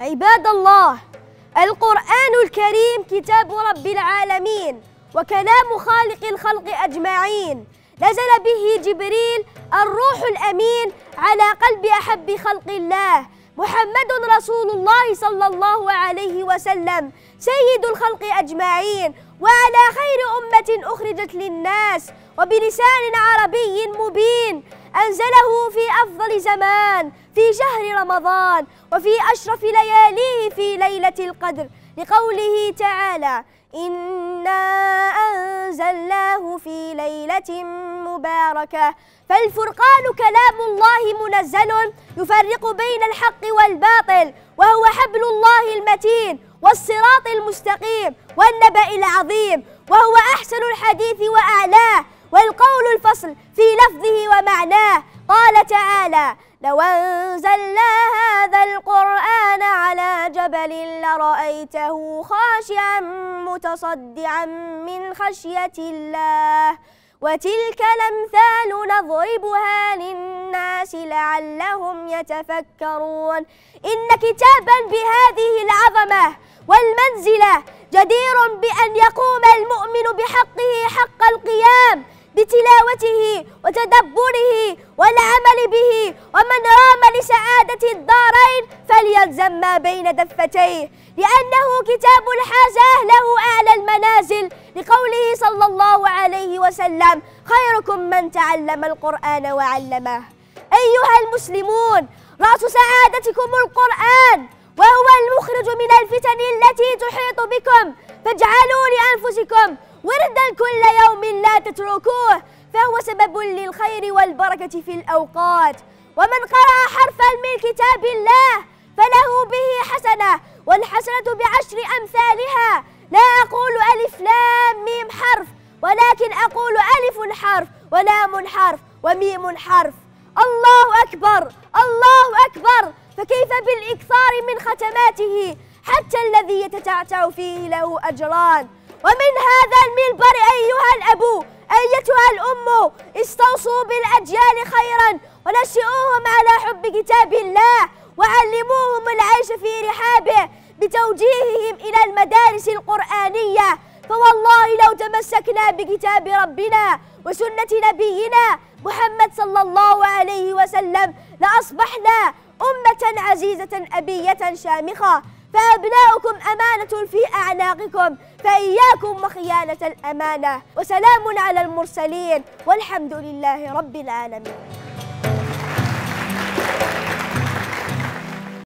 عباد الله القرآن الكريم كتاب رب العالمين وكلام خالق الخلق أجمعين نزل به جبريل الروح الأمين على قلب أحب خلق الله محمد رسول الله صلى الله عليه وسلم سيد الخلق أجمعين وعلى خير أمة أخرجت للناس وبلسان عربي مبين أنزله في أفضل زمان في شهر رمضان وفي أشرف لياليه في ليلة القدر لقوله تعالى إنا أنزلناه في ليلة مباركة فالفرقان كلام الله منزل يفرق بين الحق والباطل وهو حبل الله المتين والصراط المستقيم والنبأ العظيم وهو أحسن الحديث وأعلاه والقول الفصل في لفظه ومعناه قال تعالى لو أنزلنا هذا القرآن على جبل لرأيته خاشعا متصدعا من خشية الله وتلك الأمثال نضربها للناس لعلهم يتفكرون إن كتابا بهذه العظمة والمنزلة جدير بأن يقوم المؤمن بحقه حق القيام بتلاوته وتدبره والعمل به ومن رام لسعادة الدارين فليلزم ما بين دفتيه لأنه كتاب الحاجة أهله أعلى المنازل لقوله صلى الله عليه وسلم خيركم من تعلم القرآن وعلمه أيها المسلمون رأس سعادتكم القرآن وهو المخرج من الفتن التي تحيط بكم فاجعلوا لأنفسكم وردا كل يوم لا تتركوه فهو سبب للخير والبركة في الأوقات ومن قرأ حرفا من كتاب الله فله به حسنة والحسنة بعشر أمثالها لا أقول ألف لام ميم حرف ولكن أقول ألف حرف ولام حرف وميم حرف الله أكبر الله أكبر فكيف بالإكثار من ختماته حتى الذي يتتعتع فيه له أجران ومن هذا المنبر أيها الأب أيتها الأم استوصوا بالأجيال خيرا ونشئوهم على حب كتاب الله وعلموهم العيش في رحابه بتوجيههم إلى المدارس القرآنية فوالله لو تمسكنا بكتاب ربنا وسنة نبينا محمد صلى الله عليه وسلم لأصبحنا أمة عزيزة أبية شامخة فأبناؤكم أمانة في أعناقكم فإياكم وخيانة الأمانة وسلام على المرسلين والحمد لله رب العالمين